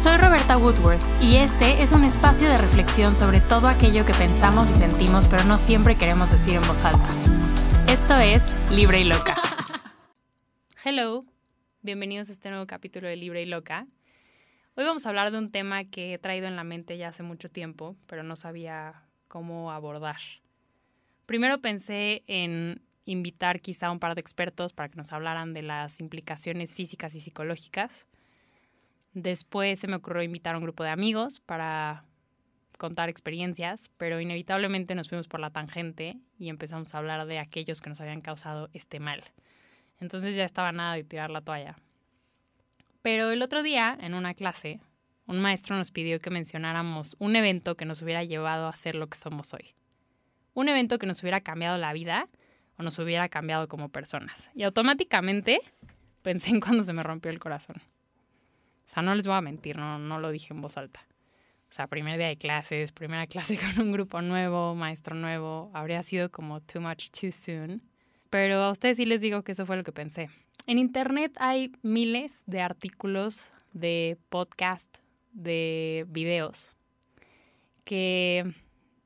Soy Roberta Woodworth y este es un espacio de reflexión sobre todo aquello que pensamos y sentimos pero no siempre queremos decir en voz alta. Esto es Libre y Loca. Hello, bienvenidos a este nuevo capítulo de Libre y Loca. Hoy vamos a hablar de un tema que he traído en la mente ya hace mucho tiempo, pero no sabía cómo abordar. Primero pensé en invitar quizá a un par de expertos para que nos hablaran de las implicaciones físicas y psicológicas Después se me ocurrió invitar a un grupo de amigos para contar experiencias, pero inevitablemente nos fuimos por la tangente y empezamos a hablar de aquellos que nos habían causado este mal. Entonces ya estaba nada de tirar la toalla. Pero el otro día, en una clase, un maestro nos pidió que mencionáramos un evento que nos hubiera llevado a ser lo que somos hoy. Un evento que nos hubiera cambiado la vida o nos hubiera cambiado como personas. Y automáticamente pensé en cuando se me rompió el corazón. O sea, no les voy a mentir, no, no lo dije en voz alta. O sea, primer día de clases, primera clase con un grupo nuevo, maestro nuevo, habría sido como too much too soon. Pero a ustedes sí les digo que eso fue lo que pensé. En internet hay miles de artículos, de podcast, de videos que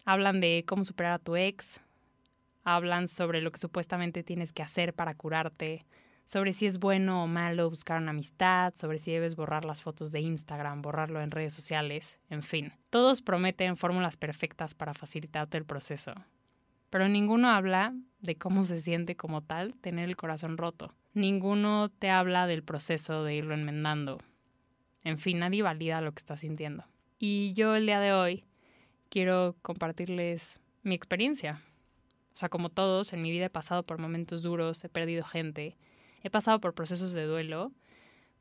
hablan de cómo superar a tu ex, hablan sobre lo que supuestamente tienes que hacer para curarte, sobre si es bueno o malo buscar una amistad, sobre si debes borrar las fotos de Instagram, borrarlo en redes sociales, en fin. Todos prometen fórmulas perfectas para facilitarte el proceso. Pero ninguno habla de cómo se siente como tal tener el corazón roto. Ninguno te habla del proceso de irlo enmendando. En fin, nadie valida lo que estás sintiendo. Y yo el día de hoy quiero compartirles mi experiencia. O sea, como todos, en mi vida he pasado por momentos duros, he perdido gente, He pasado por procesos de duelo,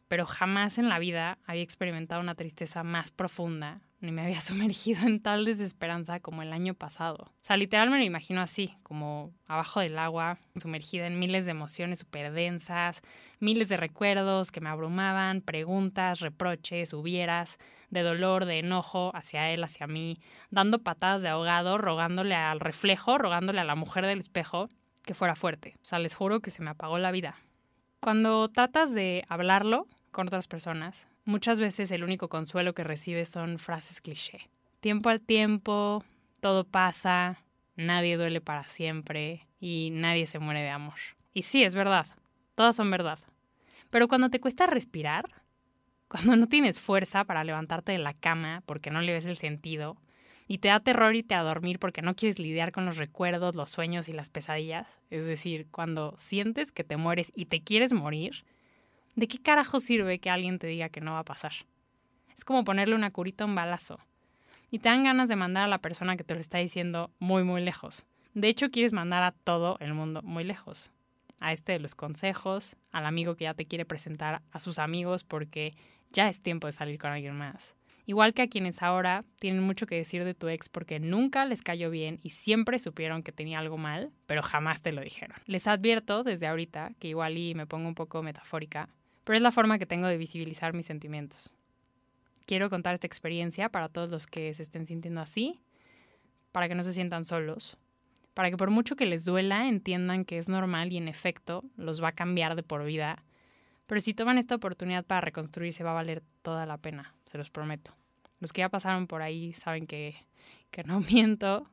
pero jamás en la vida había experimentado una tristeza más profunda, ni me había sumergido en tal desesperanza como el año pasado. O sea, literal me lo imagino así, como abajo del agua, sumergida en miles de emociones súper densas, miles de recuerdos que me abrumaban, preguntas, reproches, hubieras, de dolor, de enojo hacia él, hacia mí, dando patadas de ahogado, rogándole al reflejo, rogándole a la mujer del espejo que fuera fuerte. O sea, les juro que se me apagó la vida. Cuando tratas de hablarlo con otras personas, muchas veces el único consuelo que recibes son frases cliché. Tiempo al tiempo, todo pasa, nadie duele para siempre y nadie se muere de amor. Y sí, es verdad, todas son verdad. Pero cuando te cuesta respirar, cuando no tienes fuerza para levantarte de la cama porque no le ves el sentido, y te da terror y te a dormir porque no quieres lidiar con los recuerdos, los sueños y las pesadillas, es decir, cuando sientes que te mueres y te quieres morir, ¿de qué carajo sirve que alguien te diga que no va a pasar? Es como ponerle una curita a un balazo. Y te dan ganas de mandar a la persona que te lo está diciendo muy, muy lejos. De hecho, quieres mandar a todo el mundo muy lejos. A este de los consejos, al amigo que ya te quiere presentar a sus amigos porque ya es tiempo de salir con alguien más igual que a quienes ahora tienen mucho que decir de tu ex porque nunca les cayó bien y siempre supieron que tenía algo mal, pero jamás te lo dijeron. Les advierto desde ahorita, que igual y me pongo un poco metafórica, pero es la forma que tengo de visibilizar mis sentimientos. Quiero contar esta experiencia para todos los que se estén sintiendo así, para que no se sientan solos, para que por mucho que les duela entiendan que es normal y en efecto los va a cambiar de por vida, pero si toman esta oportunidad para reconstruirse va a valer toda la pena se los prometo. Los que ya pasaron por ahí saben que, no miento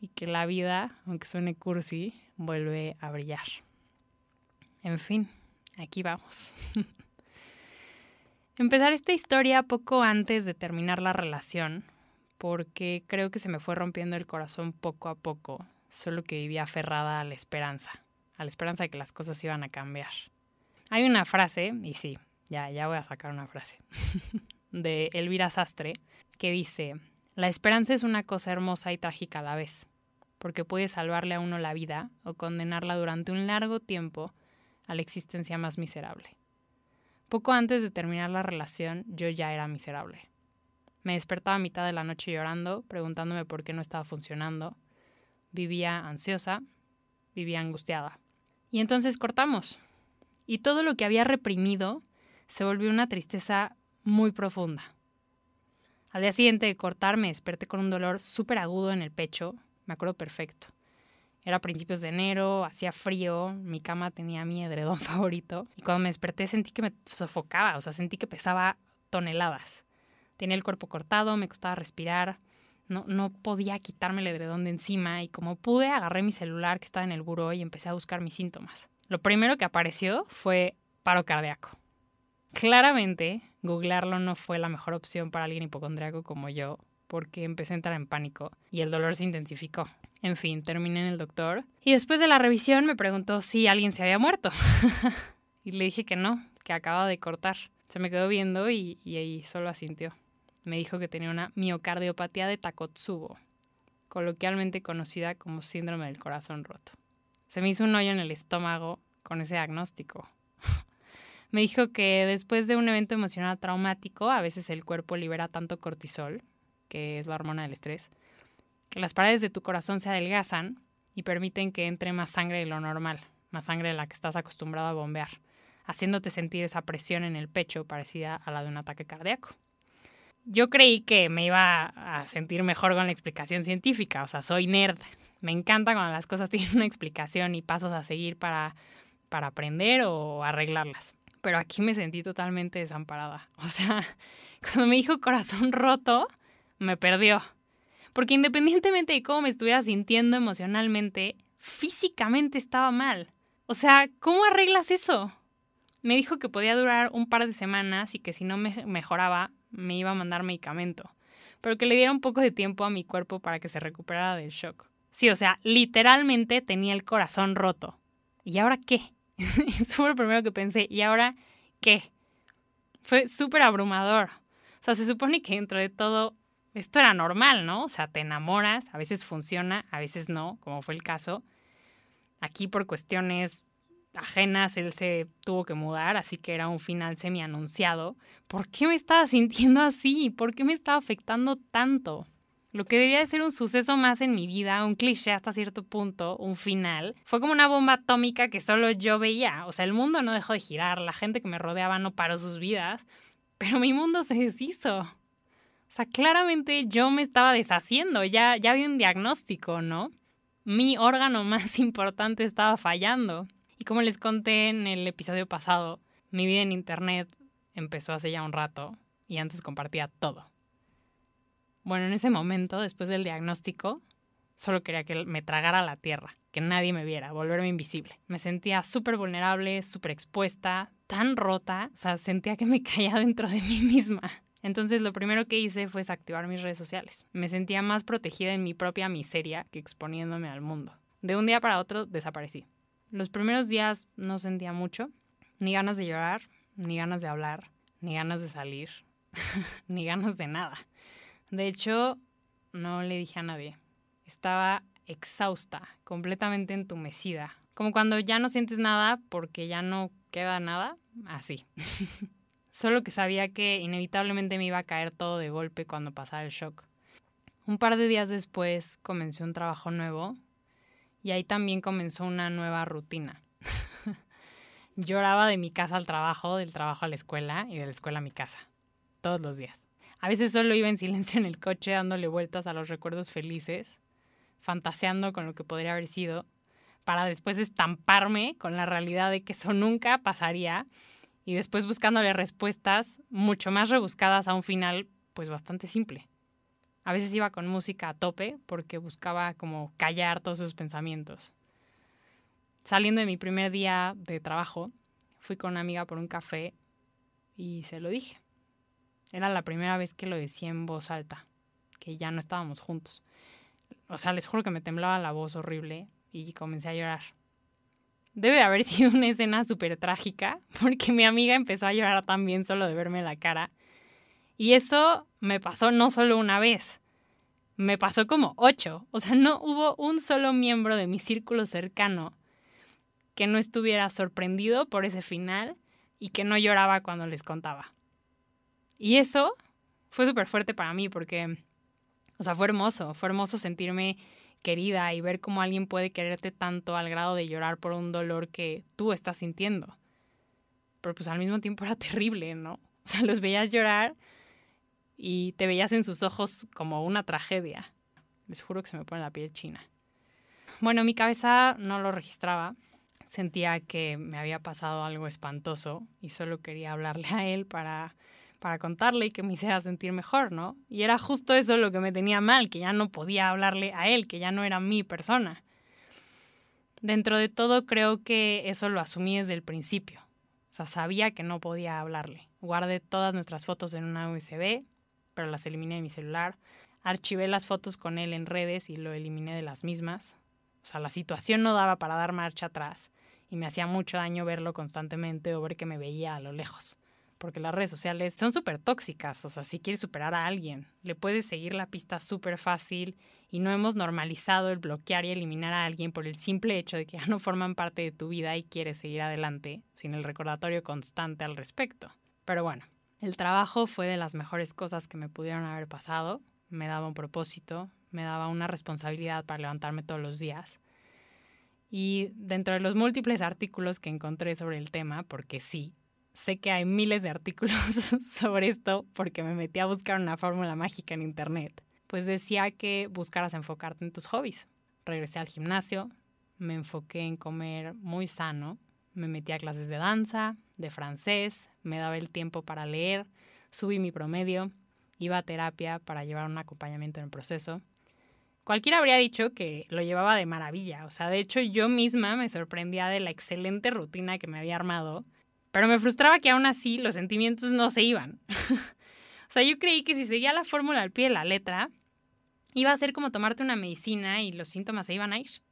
y que la vida, aunque suene cursi, vuelve a brillar. En fin, aquí vamos. Empezar esta historia poco antes de terminar la relación, porque creo que se me fue rompiendo el corazón poco a poco, solo que vivía aferrada a la esperanza, a la esperanza de que las cosas iban a cambiar. Hay una frase, y sí, ya, ya voy a sacar una frase. de Elvira Sastre, que dice, la esperanza es una cosa hermosa y trágica a la vez, porque puede salvarle a uno la vida o condenarla durante un largo tiempo a la existencia más miserable. Poco antes de terminar la relación, yo ya era miserable. Me despertaba a mitad de la noche llorando, preguntándome por qué no estaba funcionando. Vivía ansiosa, vivía angustiada. Y entonces cortamos. Y todo lo que había reprimido se volvió una tristeza muy profunda. Al día siguiente de cortarme, desperté con un dolor súper agudo en el pecho, me acuerdo perfecto. Era principios de enero, hacía frío, mi cama tenía mi edredón favorito y cuando me desperté sentí que me sofocaba, o sea, sentí que pesaba toneladas. Tenía el cuerpo cortado, me costaba respirar, no, no podía quitarme el edredón de encima y como pude agarré mi celular que estaba en el buró y empecé a buscar mis síntomas. Lo primero que apareció fue paro cardíaco. Claramente Googlearlo no fue la mejor opción para alguien hipocondriaco como yo, porque empecé a entrar en pánico y el dolor se intensificó. En fin, terminé en el doctor y después de la revisión me preguntó si alguien se había muerto. y le dije que no, que acababa de cortar. Se me quedó viendo y, y ahí solo asintió. Me dijo que tenía una miocardiopatía de Takotsubo, coloquialmente conocida como síndrome del corazón roto. Se me hizo un hoyo en el estómago con ese diagnóstico. Me dijo que después de un evento emocional traumático, a veces el cuerpo libera tanto cortisol, que es la hormona del estrés, que las paredes de tu corazón se adelgazan y permiten que entre más sangre de lo normal, más sangre de la que estás acostumbrado a bombear, haciéndote sentir esa presión en el pecho parecida a la de un ataque cardíaco. Yo creí que me iba a sentir mejor con la explicación científica, o sea, soy nerd. Me encanta cuando las cosas tienen una explicación y pasos a seguir para, para aprender o arreglarlas pero aquí me sentí totalmente desamparada. O sea, cuando me dijo corazón roto, me perdió. Porque independientemente de cómo me estuviera sintiendo emocionalmente, físicamente estaba mal. O sea, ¿cómo arreglas eso? Me dijo que podía durar un par de semanas y que si no me mejoraba, me iba a mandar medicamento. Pero que le diera un poco de tiempo a mi cuerpo para que se recuperara del shock. Sí, o sea, literalmente tenía el corazón roto. ¿Y ahora qué? Eso fue lo primero que pensé. ¿Y ahora qué? Fue súper abrumador. O sea, se supone que dentro de todo esto era normal, ¿no? O sea, te enamoras, a veces funciona, a veces no, como fue el caso. Aquí por cuestiones ajenas él se tuvo que mudar, así que era un final semi anunciado. ¿Por qué me estaba sintiendo así? ¿Por qué me estaba afectando tanto? Lo que debía de ser un suceso más en mi vida, un cliché hasta cierto punto, un final, fue como una bomba atómica que solo yo veía. O sea, el mundo no dejó de girar, la gente que me rodeaba no paró sus vidas, pero mi mundo se deshizo. O sea, claramente yo me estaba deshaciendo, ya, ya había un diagnóstico, ¿no? Mi órgano más importante estaba fallando. Y como les conté en el episodio pasado, mi vida en Internet empezó hace ya un rato y antes compartía todo. Bueno, en ese momento, después del diagnóstico, solo quería que me tragara la tierra, que nadie me viera, volverme invisible. Me sentía súper vulnerable, súper expuesta, tan rota, o sea, sentía que me caía dentro de mí misma. Entonces lo primero que hice fue desactivar mis redes sociales. Me sentía más protegida en mi propia miseria que exponiéndome al mundo. De un día para otro desaparecí. Los primeros días no sentía mucho, ni ganas de llorar, ni ganas de hablar, ni ganas de salir, ni ganas de nada. De hecho, no le dije a nadie. Estaba exhausta, completamente entumecida. Como cuando ya no sientes nada porque ya no queda nada, así. Solo que sabía que inevitablemente me iba a caer todo de golpe cuando pasara el shock. Un par de días después comencé un trabajo nuevo y ahí también comenzó una nueva rutina. Lloraba de mi casa al trabajo, del trabajo a la escuela y de la escuela a mi casa, todos los días. A veces solo iba en silencio en el coche dándole vueltas a los recuerdos felices, fantaseando con lo que podría haber sido, para después estamparme con la realidad de que eso nunca pasaría y después buscándole respuestas mucho más rebuscadas a un final pues bastante simple. A veces iba con música a tope porque buscaba como callar todos sus pensamientos. Saliendo de mi primer día de trabajo, fui con una amiga por un café y se lo dije. Era la primera vez que lo decía en voz alta, que ya no estábamos juntos. O sea, les juro que me temblaba la voz horrible y comencé a llorar. Debe de haber sido una escena súper trágica, porque mi amiga empezó a llorar también solo de verme la cara. Y eso me pasó no solo una vez, me pasó como ocho. O sea, no hubo un solo miembro de mi círculo cercano que no estuviera sorprendido por ese final y que no lloraba cuando les contaba. Y eso fue súper fuerte para mí porque, o sea, fue hermoso, fue hermoso sentirme querida y ver cómo alguien puede quererte tanto al grado de llorar por un dolor que tú estás sintiendo. Pero pues al mismo tiempo era terrible, ¿no? O sea, los veías llorar y te veías en sus ojos como una tragedia. Les juro que se me pone la piel china. Bueno, mi cabeza no lo registraba. Sentía que me había pasado algo espantoso y solo quería hablarle a él para para contarle y que me hiciera sentir mejor, ¿no? Y era justo eso lo que me tenía mal, que ya no podía hablarle a él, que ya no era mi persona. Dentro de todo creo que eso lo asumí desde el principio. O sea, sabía que no podía hablarle. Guardé todas nuestras fotos en una USB, pero las eliminé de mi celular. Archivé las fotos con él en redes y lo eliminé de las mismas. O sea, la situación no daba para dar marcha atrás y me hacía mucho daño verlo constantemente o ver que me veía a lo lejos porque las redes sociales son súper tóxicas, o sea, si quieres superar a alguien, le puedes seguir la pista súper fácil y no hemos normalizado el bloquear y eliminar a alguien por el simple hecho de que ya no forman parte de tu vida y quieres seguir adelante sin el recordatorio constante al respecto. Pero bueno, el trabajo fue de las mejores cosas que me pudieron haber pasado, me daba un propósito, me daba una responsabilidad para levantarme todos los días. Y dentro de los múltiples artículos que encontré sobre el tema, porque sí, sé que hay miles de artículos sobre esto porque me metí a buscar una fórmula mágica en internet. Pues decía que buscaras enfocarte en tus hobbies. Regresé al gimnasio, me enfoqué en comer muy sano, me metí a clases de danza, de francés, me daba el tiempo para leer, subí mi promedio, iba a terapia para llevar un acompañamiento en el proceso. Cualquiera habría dicho que lo llevaba de maravilla, o sea, de hecho yo misma me sorprendía de la excelente rutina que me había armado pero me frustraba que aún así los sentimientos no se iban. o sea, yo creí que si seguía la fórmula al pie de la letra, iba a ser como tomarte una medicina y los síntomas se iban a ir.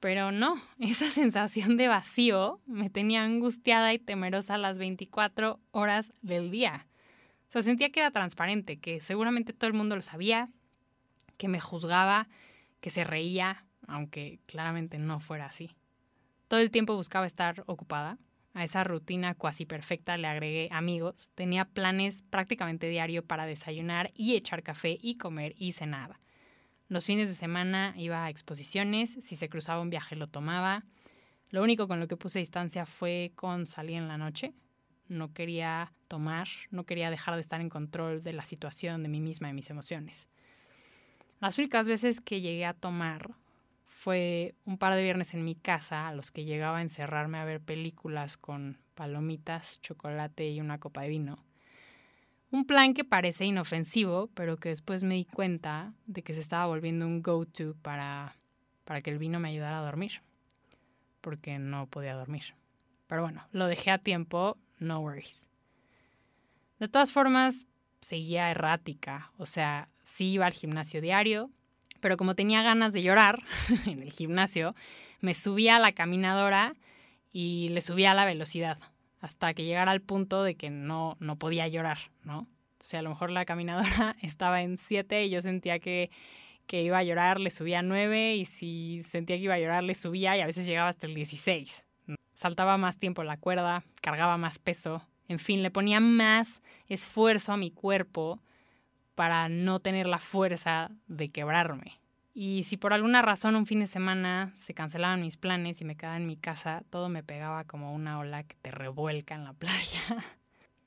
Pero no, esa sensación de vacío me tenía angustiada y temerosa las 24 horas del día. O sea, sentía que era transparente, que seguramente todo el mundo lo sabía, que me juzgaba, que se reía, aunque claramente no fuera así. Todo el tiempo buscaba estar ocupada, a esa rutina cuasi perfecta le agregué amigos. Tenía planes prácticamente diario para desayunar y echar café y comer y cenar. Los fines de semana iba a exposiciones, si se cruzaba un viaje lo tomaba. Lo único con lo que puse distancia fue con salir en la noche. No quería tomar, no quería dejar de estar en control de la situación, de mí misma, y mis emociones. Las únicas veces que llegué a tomar fue un par de viernes en mi casa a los que llegaba a encerrarme a ver películas con palomitas, chocolate y una copa de vino. Un plan que parece inofensivo, pero que después me di cuenta de que se estaba volviendo un go-to para, que el vino me ayudara a dormir, porque no podía dormir. Pero bueno, lo dejé a tiempo, no worries. De todas formas, seguía errática, o sea, sí iba al gimnasio diario, pero como tenía ganas de llorar en el gimnasio, me subía a la caminadora y le subía la velocidad hasta que llegara al punto de que no, no podía llorar, ¿no? O sea, a lo mejor la caminadora estaba en 7 y yo sentía que, iba a llorar, le subía a 9 y si sentía que iba a llorar, le subía y a veces llegaba hasta el 16. Saltaba más tiempo la cuerda, cargaba más peso, en fin, le ponía más esfuerzo a mi cuerpo para no tener la fuerza de quebrarme. Y si por alguna razón un fin de semana se cancelaban mis planes y me quedaba en mi casa, todo me pegaba como una ola que te revuelca en la playa.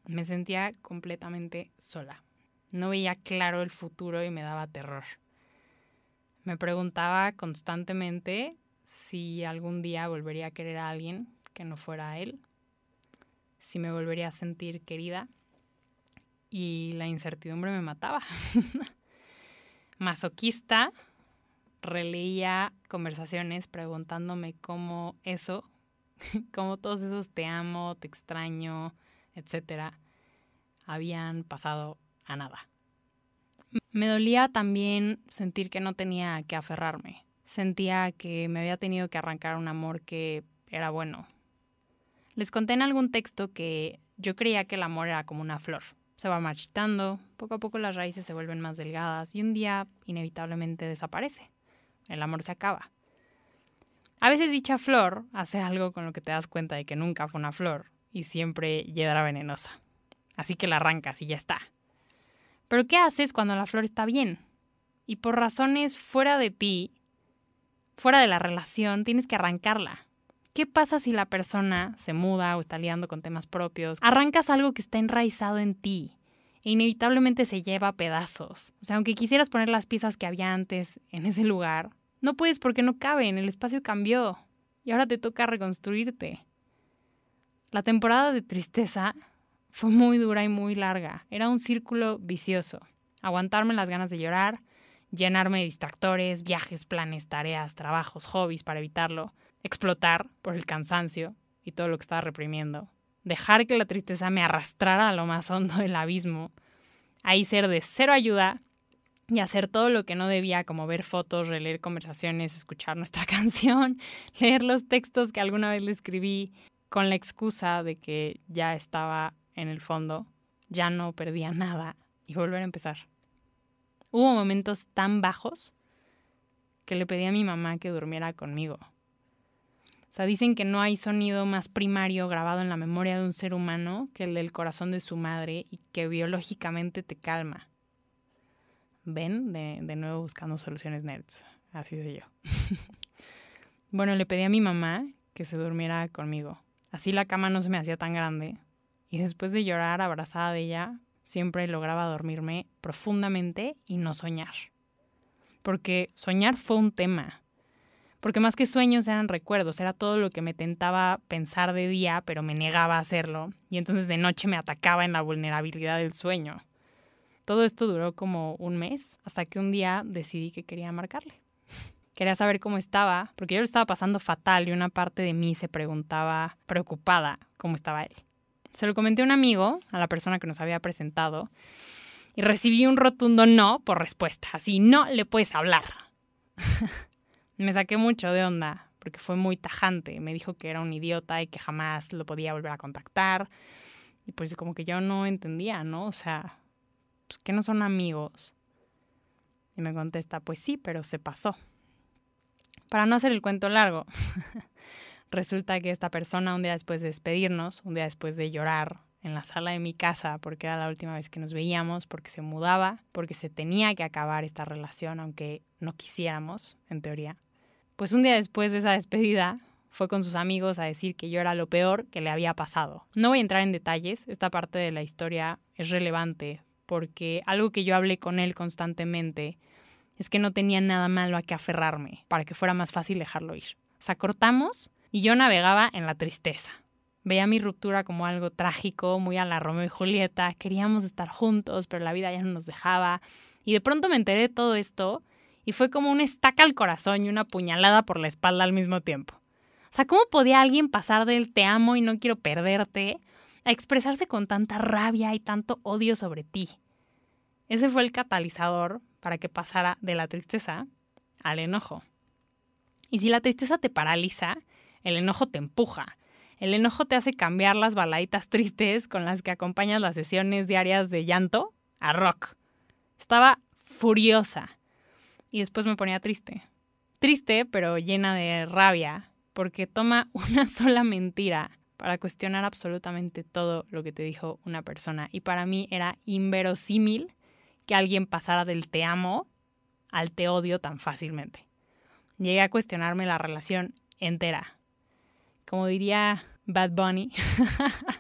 me sentía completamente sola. No veía claro el futuro y me daba terror. Me preguntaba constantemente si algún día volvería a querer a alguien que no fuera él, si me volvería a sentir querida y la incertidumbre me mataba. Masoquista, releía conversaciones preguntándome cómo eso, cómo todos esos te amo, te extraño, etcétera, habían pasado a nada. Me dolía también sentir que no tenía que aferrarme. Sentía que me había tenido que arrancar un amor que era bueno. Les conté en algún texto que yo creía que el amor era como una flor, se va marchitando, poco a poco las raíces se vuelven más delgadas y un día inevitablemente desaparece. El amor se acaba. A veces dicha flor hace algo con lo que te das cuenta de que nunca fue una flor y siempre llegará venenosa. Así que la arrancas y ya está. Pero ¿qué haces cuando la flor está bien? Y por razones fuera de ti, fuera de la relación, tienes que arrancarla. ¿Qué pasa si la persona se muda o está liando con temas propios? Arrancas algo que está enraizado en ti e inevitablemente se lleva a pedazos. O sea, aunque quisieras poner las piezas que había antes en ese lugar, no puedes porque no caben, el espacio cambió y ahora te toca reconstruirte. La temporada de tristeza fue muy dura y muy larga. Era un círculo vicioso. Aguantarme las ganas de llorar, llenarme de distractores, viajes, planes, tareas, trabajos, hobbies para evitarlo explotar por el cansancio y todo lo que estaba reprimiendo, dejar que la tristeza me arrastrara a lo más hondo del abismo, ahí ser de cero ayuda y hacer todo lo que no debía, como ver fotos, releer conversaciones, escuchar nuestra canción, leer los textos que alguna vez le escribí, con la excusa de que ya estaba en el fondo, ya no perdía nada y volver a empezar. Hubo momentos tan bajos que le pedí a mi mamá que durmiera conmigo o sea, dicen que no hay sonido más primario grabado en la memoria de un ser humano que el del corazón de su madre y que biológicamente te calma. ¿Ven? De, nuevo buscando soluciones nerds. Así soy yo. bueno, le pedí a mi mamá que se durmiera conmigo. Así la cama no se me hacía tan grande. Y después de llorar abrazada de ella, siempre lograba dormirme profundamente y no soñar. Porque soñar fue un tema porque más que sueños eran recuerdos, era todo lo que me tentaba pensar de día, pero me negaba a hacerlo, y entonces de noche me atacaba en la vulnerabilidad del sueño. Todo esto duró como un mes, hasta que un día decidí que quería marcarle. Quería saber cómo estaba, porque yo lo estaba pasando fatal y una parte de mí se preguntaba preocupada cómo estaba él. Se lo comenté a un amigo, a la persona que nos había presentado, y recibí un rotundo no por respuesta, así no le puedes hablar. Me saqué mucho de onda porque fue muy tajante. Me dijo que era un idiota y que jamás lo podía volver a contactar. Y pues como que yo no entendía, ¿no? O sea, pues que no son amigos. Y me contesta, pues sí, pero se pasó. Para no hacer el cuento largo, resulta que esta persona un día después de despedirnos, un día después de llorar en la sala de mi casa, porque era la última vez que nos veíamos, porque se mudaba, porque se tenía que acabar esta relación, aunque no quisiéramos, en teoría, pues un día después de esa despedida, fue con sus amigos a decir que yo era lo peor que le había pasado. No voy a entrar en detalles, esta parte de la historia es relevante porque algo que yo hablé con él constantemente es que no tenía nada malo a que aferrarme para que fuera más fácil dejarlo ir. O sea, cortamos y yo navegaba en la tristeza. Veía mi ruptura como algo trágico, muy a la Romeo y Julieta, queríamos estar juntos, pero la vida ya no nos dejaba. Y de pronto me enteré de todo esto y fue como una estaca al corazón y una puñalada por la espalda al mismo tiempo. O sea, ¿cómo podía alguien pasar del te amo y no quiero perderte a expresarse con tanta rabia y tanto odio sobre ti? Ese fue el catalizador para que pasara de la tristeza al enojo. Y si la tristeza te paraliza, el enojo te empuja. El enojo te hace cambiar las baladitas tristes con las que acompañas las sesiones diarias de llanto a rock. Estaba furiosa y después me ponía triste. Triste, pero llena de rabia, porque toma una sola mentira para cuestionar absolutamente todo lo que te dijo una persona. Y para mí era inverosímil que alguien pasara del te amo al te odio tan fácilmente. Llegué a cuestionarme la relación entera. Como diría Bad Bunny,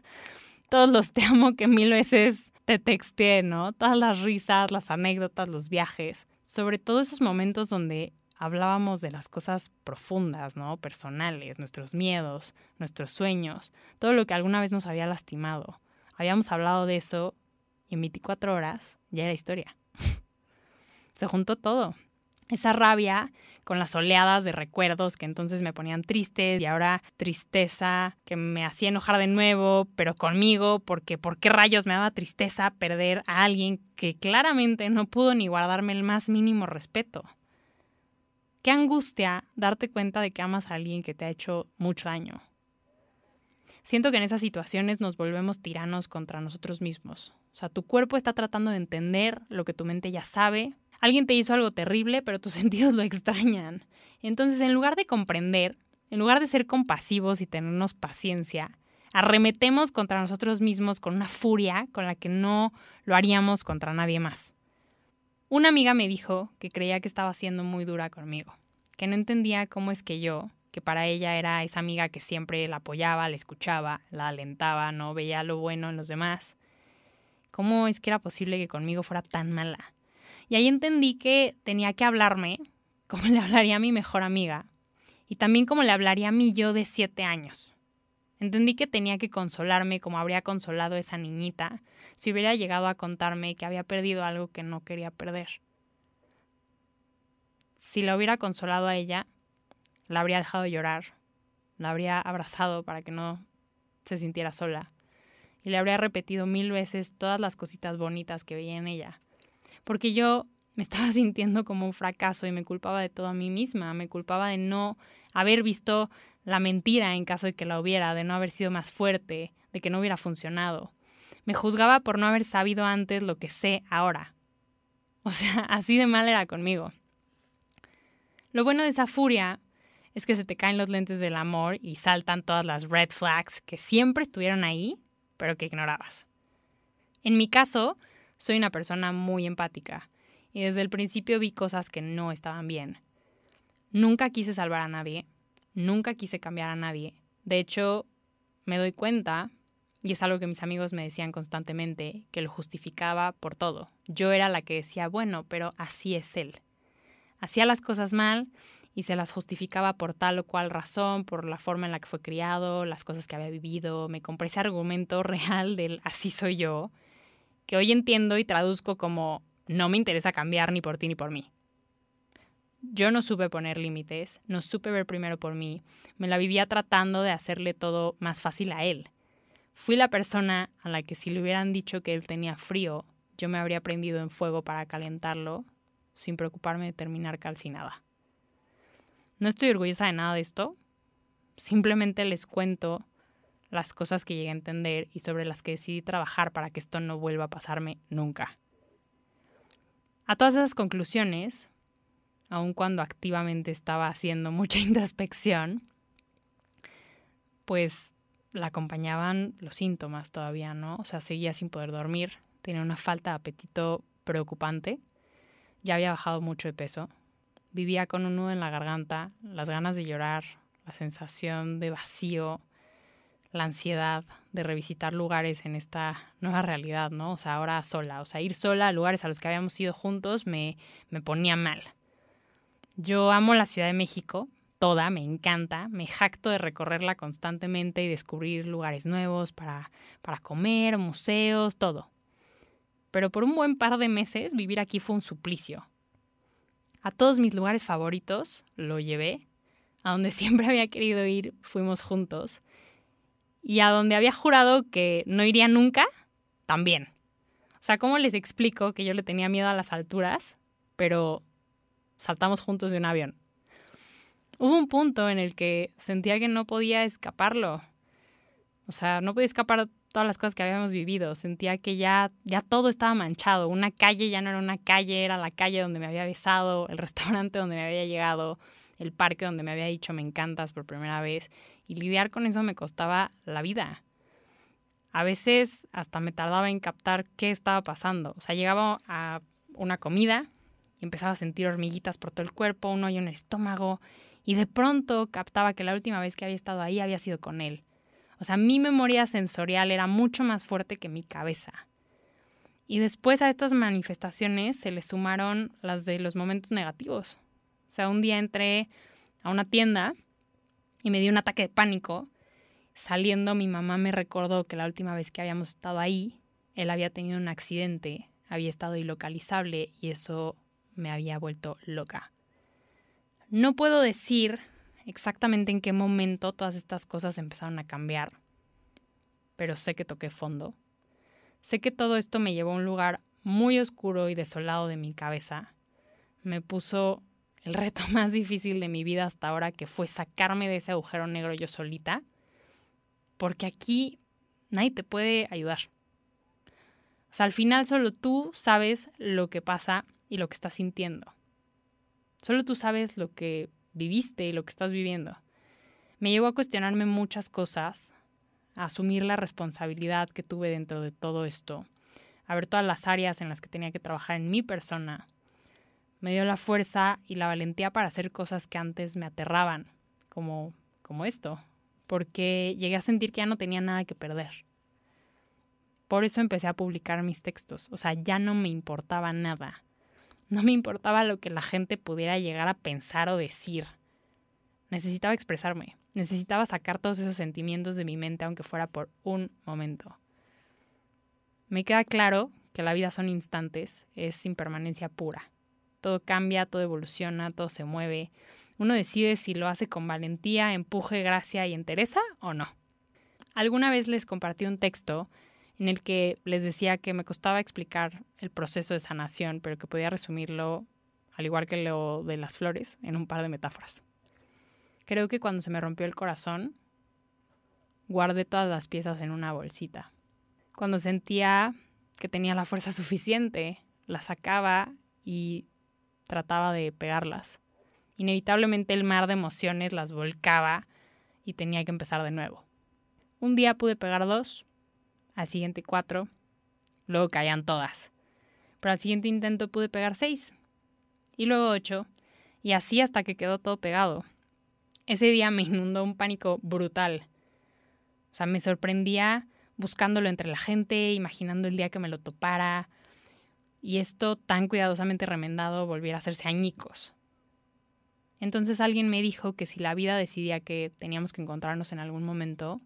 todos los te amo que mil veces te texté, ¿no? Todas las risas, las anécdotas, los viajes sobre todo esos momentos donde hablábamos de las cosas profundas, ¿no? Personales, nuestros miedos, nuestros sueños, todo lo que alguna vez nos había lastimado. Habíamos hablado de eso y en 24 horas ya era historia. Se juntó todo esa rabia con las oleadas de recuerdos que entonces me ponían tristes y ahora tristeza que me hacía enojar de nuevo, pero conmigo, porque por qué rayos me daba tristeza perder a alguien que claramente no pudo ni guardarme el más mínimo respeto. Qué angustia darte cuenta de que amas a alguien que te ha hecho mucho daño. Siento que en esas situaciones nos volvemos tiranos contra nosotros mismos. O sea, tu cuerpo está tratando de entender lo que tu mente ya sabe, Alguien te hizo algo terrible, pero tus sentidos lo extrañan. Entonces, en lugar de comprender, en lugar de ser compasivos y tenernos paciencia, arremetemos contra nosotros mismos con una furia con la que no lo haríamos contra nadie más. Una amiga me dijo que creía que estaba siendo muy dura conmigo, que no entendía cómo es que yo, que para ella era esa amiga que siempre la apoyaba, la escuchaba, la alentaba, no veía lo bueno en los demás, cómo es que era posible que conmigo fuera tan mala. Y ahí entendí que tenía que hablarme como le hablaría a mi mejor amiga y también como le hablaría a mi yo de siete años. Entendí que tenía que consolarme como habría consolado a esa niñita si hubiera llegado a contarme que había perdido algo que no quería perder. Si la hubiera consolado a ella, la habría dejado llorar, la habría abrazado para que no se sintiera sola y le habría repetido mil veces todas las cositas bonitas que veía en ella, porque yo me estaba sintiendo como un fracaso y me culpaba de todo a mí misma, me culpaba de no haber visto la mentira en caso de que la hubiera, de no haber sido más fuerte, de que no hubiera funcionado. Me juzgaba por no haber sabido antes lo que sé ahora. O sea, así de mal era conmigo. Lo bueno de esa furia es que se te caen los lentes del amor y saltan todas las red flags que siempre estuvieron ahí, pero que ignorabas. En mi caso, soy una persona muy empática y desde el principio vi cosas que no estaban bien. Nunca quise salvar a nadie, nunca quise cambiar a nadie. De hecho, me doy cuenta, y es algo que mis amigos me decían constantemente, que lo justificaba por todo. Yo era la que decía, bueno, pero así es él. Hacía las cosas mal y se las justificaba por tal o cual razón, por la forma en la que fue criado, las cosas que había vivido. Me compré ese argumento real del así soy yo que hoy entiendo y traduzco como no me interesa cambiar ni por ti ni por mí. Yo no supe poner límites, no supe ver primero por mí, me la vivía tratando de hacerle todo más fácil a él. Fui la persona a la que si le hubieran dicho que él tenía frío, yo me habría prendido en fuego para calentarlo sin preocuparme de terminar calcinada. No estoy orgullosa de nada de esto, simplemente les cuento las cosas que llegué a entender y sobre las que decidí trabajar para que esto no vuelva a pasarme nunca. A todas esas conclusiones, aun cuando activamente estaba haciendo mucha introspección, pues la acompañaban los síntomas todavía, ¿no? O sea, seguía sin poder dormir, tenía una falta de apetito preocupante, ya había bajado mucho de peso, vivía con un nudo en la garganta, las ganas de llorar, la sensación de vacío, la ansiedad de revisitar lugares en esta nueva realidad, ¿no? O sea, ahora sola, o sea, ir sola a lugares a los que habíamos ido juntos me, ponía mal. Yo amo la Ciudad de México, toda, me encanta, me jacto de recorrerla constantemente y descubrir lugares nuevos para, para comer, museos, todo. Pero por un buen par de meses vivir aquí fue un suplicio. A todos mis lugares favoritos lo llevé, a donde siempre había querido ir fuimos juntos y a donde había jurado que no iría nunca, también. O sea, ¿cómo les explico que yo le tenía miedo a las alturas, pero saltamos juntos de un avión? Hubo un punto en el que sentía que no podía escaparlo. O sea, no podía escapar todas las cosas que habíamos vivido. Sentía que ya, ya todo estaba manchado. Una calle ya no era una calle, era la calle donde me había besado, el restaurante donde me había llegado, el parque donde me había dicho me encantas por primera vez y lidiar con eso me costaba la vida. A veces hasta me tardaba en captar qué estaba pasando. O sea, llegaba a una comida y empezaba a sentir hormiguitas por todo el cuerpo, un hoyo en el estómago y de pronto captaba que la última vez que había estado ahí había sido con él. O sea, mi memoria sensorial era mucho más fuerte que mi cabeza. Y después a estas manifestaciones se le sumaron las de los momentos negativos. O sea, un día entré a una tienda y me dio un ataque de pánico. Saliendo, mi mamá me recordó que la última vez que habíamos estado ahí, él había tenido un accidente, había estado ilocalizable y eso me había vuelto loca. No puedo decir exactamente en qué momento todas estas cosas empezaron a cambiar, pero sé que toqué fondo. Sé que todo esto me llevó a un lugar muy oscuro y desolado de mi cabeza. Me puso el reto más difícil de mi vida hasta ahora, que fue sacarme de ese agujero negro yo solita, porque aquí nadie te puede ayudar. O sea, al final solo tú sabes lo que pasa y lo que estás sintiendo. Solo tú sabes lo que viviste y lo que estás viviendo. Me llevó a cuestionarme muchas cosas, a asumir la responsabilidad que tuve dentro de todo esto, a ver todas las áreas en las que tenía que trabajar en mi persona, me dio la fuerza y la valentía para hacer cosas que antes me aterraban, como, como esto, porque llegué a sentir que ya no tenía nada que perder. Por eso empecé a publicar mis textos, o sea, ya no me importaba nada. No me importaba lo que la gente pudiera llegar a pensar o decir. Necesitaba expresarme, necesitaba sacar todos esos sentimientos de mi mente aunque fuera por un momento. Me queda claro que la vida son instantes, es impermanencia pura todo cambia, todo evoluciona, todo se mueve. Uno decide si lo hace con valentía, empuje, gracia y entereza o no. Alguna vez les compartí un texto en el que les decía que me costaba explicar el proceso de sanación, pero que podía resumirlo, al igual que lo de las flores, en un par de metáforas. Creo que cuando se me rompió el corazón, guardé todas las piezas en una bolsita. Cuando sentía que tenía la fuerza suficiente, la sacaba y trataba de pegarlas. Inevitablemente el mar de emociones las volcaba y tenía que empezar de nuevo. Un día pude pegar dos, al siguiente cuatro, luego caían todas. Pero al siguiente intento pude pegar seis, y luego ocho, y así hasta que quedó todo pegado. Ese día me inundó un pánico brutal. O sea, me sorprendía buscándolo entre la gente, imaginando el día que me lo topara, y esto tan cuidadosamente remendado volviera a hacerse añicos. Entonces alguien me dijo que si la vida decidía que teníamos que encontrarnos en algún momento,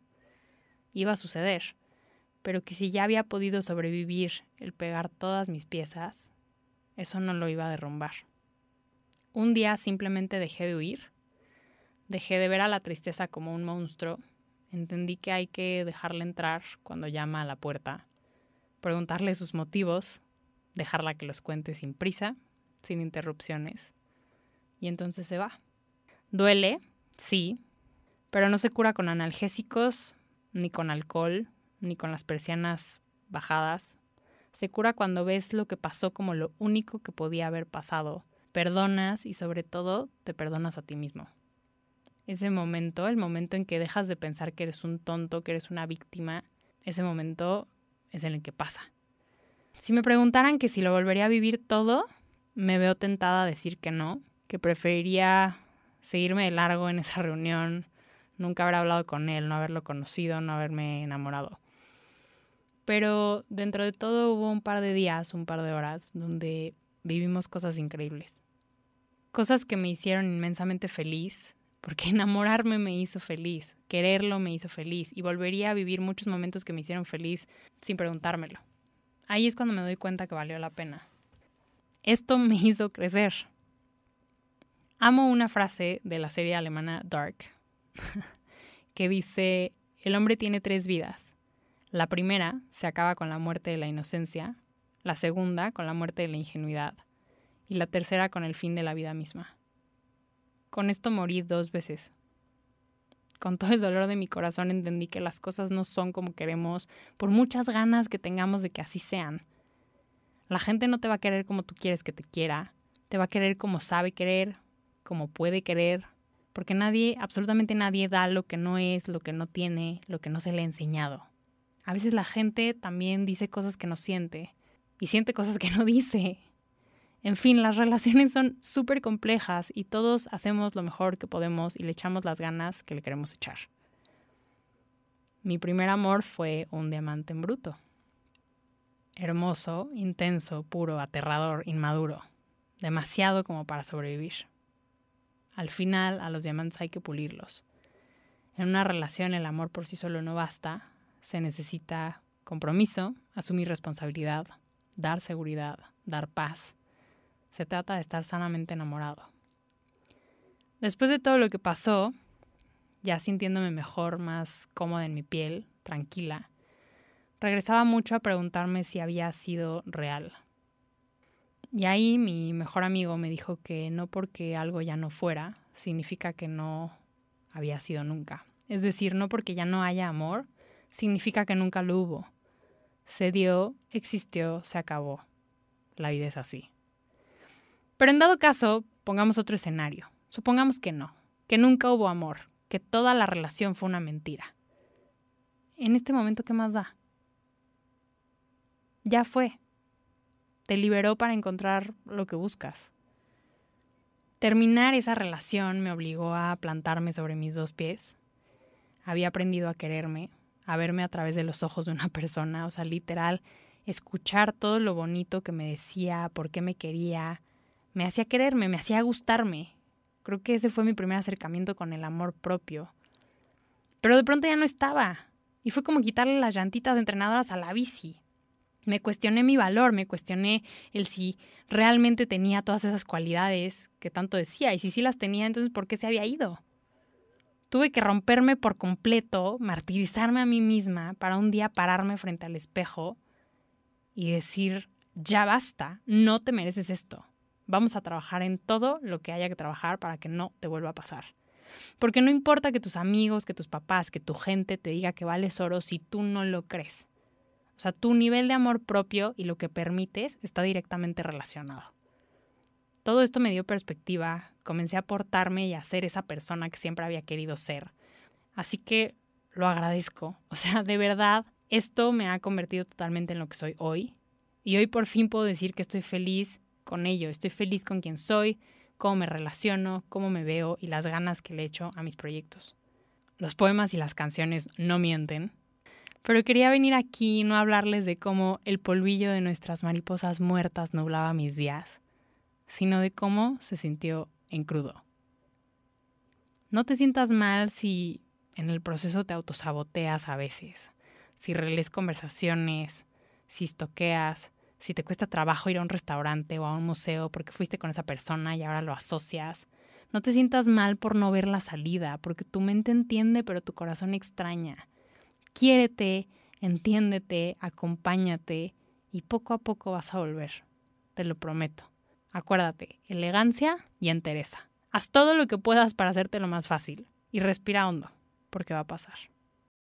iba a suceder, pero que si ya había podido sobrevivir el pegar todas mis piezas, eso no lo iba a derrumbar. Un día simplemente dejé de huir, dejé de ver a la tristeza como un monstruo, entendí que hay que dejarle entrar cuando llama a la puerta, preguntarle sus motivos, dejarla que los cuente sin prisa, sin interrupciones, y entonces se va. Duele, sí, pero no se cura con analgésicos, ni con alcohol, ni con las persianas bajadas. Se cura cuando ves lo que pasó como lo único que podía haber pasado, perdonas y sobre todo te perdonas a ti mismo. Ese momento, el momento en que dejas de pensar que eres un tonto, que eres una víctima, ese momento es en el que pasa. Si me preguntaran que si lo volvería a vivir todo, me veo tentada a decir que no, que preferiría seguirme de largo en esa reunión, nunca haber hablado con él, no haberlo conocido, no haberme enamorado. Pero dentro de todo hubo un par de días, un par de horas, donde vivimos cosas increíbles. Cosas que me hicieron inmensamente feliz, porque enamorarme me hizo feliz, quererlo me hizo feliz y volvería a vivir muchos momentos que me hicieron feliz sin preguntármelo. Ahí es cuando me doy cuenta que valió la pena. Esto me hizo crecer. Amo una frase de la serie alemana Dark, que dice, el hombre tiene tres vidas. La primera se acaba con la muerte de la inocencia, la segunda con la muerte de la ingenuidad y la tercera con el fin de la vida misma. Con esto morí dos veces, con todo el dolor de mi corazón entendí que las cosas no son como queremos, por muchas ganas que tengamos de que así sean. La gente no te va a querer como tú quieres que te quiera, te va a querer como sabe querer, como puede querer, porque nadie, absolutamente nadie da lo que no es, lo que no tiene, lo que no se le ha enseñado. A veces la gente también dice cosas que no siente y siente cosas que no dice. En fin, las relaciones son súper complejas y todos hacemos lo mejor que podemos y le echamos las ganas que le queremos echar. Mi primer amor fue un diamante en bruto. Hermoso, intenso, puro, aterrador, inmaduro. Demasiado como para sobrevivir. Al final, a los diamantes hay que pulirlos. En una relación el amor por sí solo no basta. Se necesita compromiso, asumir responsabilidad, dar seguridad, dar paz, se trata de estar sanamente enamorado. Después de todo lo que pasó, ya sintiéndome mejor, más cómoda en mi piel, tranquila, regresaba mucho a preguntarme si había sido real. Y ahí mi mejor amigo me dijo que no porque algo ya no fuera, significa que no había sido nunca. Es decir, no porque ya no haya amor, significa que nunca lo hubo. Se dio, existió, se acabó. La vida es así. Pero en dado caso, pongamos otro escenario. Supongamos que no, que nunca hubo amor, que toda la relación fue una mentira. En este momento, ¿qué más da? Ya fue. Te liberó para encontrar lo que buscas. Terminar esa relación me obligó a plantarme sobre mis dos pies. Había aprendido a quererme, a verme a través de los ojos de una persona, o sea, literal, escuchar todo lo bonito que me decía, por qué me quería, me hacía quererme, me hacía gustarme. Creo que ese fue mi primer acercamiento con el amor propio. Pero de pronto ya no estaba. Y fue como quitarle las llantitas de entrenadoras a la bici. Me cuestioné mi valor, me cuestioné el si realmente tenía todas esas cualidades que tanto decía. Y si sí las tenía, entonces ¿por qué se había ido? Tuve que romperme por completo, martirizarme a mí misma para un día pararme frente al espejo y decir, ya basta, no te mereces esto. Vamos a trabajar en todo lo que haya que trabajar para que no te vuelva a pasar. Porque no importa que tus amigos, que tus papás, que tu gente te diga que vales oro si tú no lo crees. O sea, tu nivel de amor propio y lo que permites está directamente relacionado. Todo esto me dio perspectiva, comencé a portarme y a ser esa persona que siempre había querido ser. Así que lo agradezco. O sea, de verdad, esto me ha convertido totalmente en lo que soy hoy. Y hoy por fin puedo decir que estoy feliz con ello, estoy feliz con quien soy, cómo me relaciono, cómo me veo y las ganas que le echo a mis proyectos. Los poemas y las canciones no mienten, pero quería venir aquí y no hablarles de cómo el polvillo de nuestras mariposas muertas nublaba mis días, sino de cómo se sintió en crudo. No te sientas mal si en el proceso te autosaboteas a veces, si relees conversaciones, si estoqueas, si te cuesta trabajo ir a un restaurante o a un museo porque fuiste con esa persona y ahora lo asocias. No te sientas mal por no ver la salida, porque tu mente entiende pero tu corazón extraña. Quiérete, entiéndete, acompáñate y poco a poco vas a volver. Te lo prometo. Acuérdate, elegancia y entereza. Haz todo lo que puedas para hacerte lo más fácil y respira hondo, porque va a pasar.